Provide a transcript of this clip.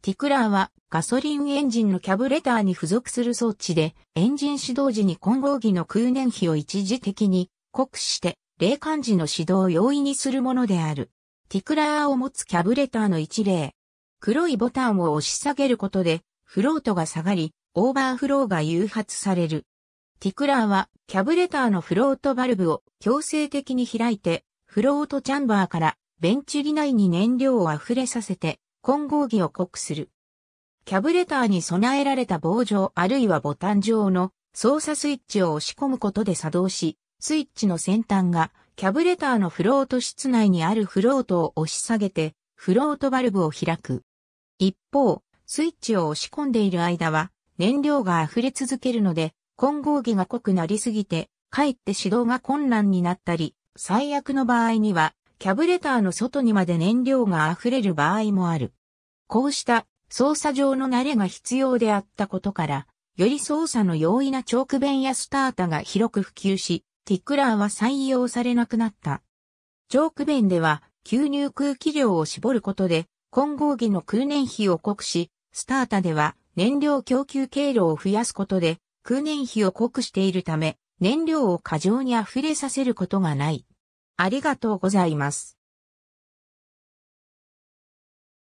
ティクラーはガソリンエンジンのキャブレターに付属する装置で、エンジン始動時に混合儀の空燃費を一時的に酷使して、冷感時の始動を容易にするものである。ティクラーを持つキャブレターの一例。黒いボタンを押し下げることで、フロートが下がり、オーバーフローが誘発される。ティクラーは、キャブレターのフロートバルブを強制的に開いて、フロートチャンバーから、ベンチュリ内に燃料を溢れさせて、混合儀を濃くする。キャブレターに備えられた棒状あるいはボタン状の操作スイッチを押し込むことで作動し、スイッチの先端がキャブレターのフロート室内にあるフロートを押し下げて、フロートバルブを開く。一方、スイッチを押し込んでいる間は、燃料が溢れ続けるので、混合儀が濃くなりすぎて、かえって指導が困難になったり、最悪の場合には、キャブレターの外にまで燃料が溢れる場合もある。こうした操作上の慣れが必要であったことから、より操作の容易なチョーク弁やスタータが広く普及し、ティックラーは採用されなくなった。チョーク弁では、吸入空気量を絞ることで、混合技の空燃費を濃くし、スタータでは燃料供給経路を増やすことで、空燃費を濃くしているため、燃料を過剰に溢れさせることがない。ありがとうございます。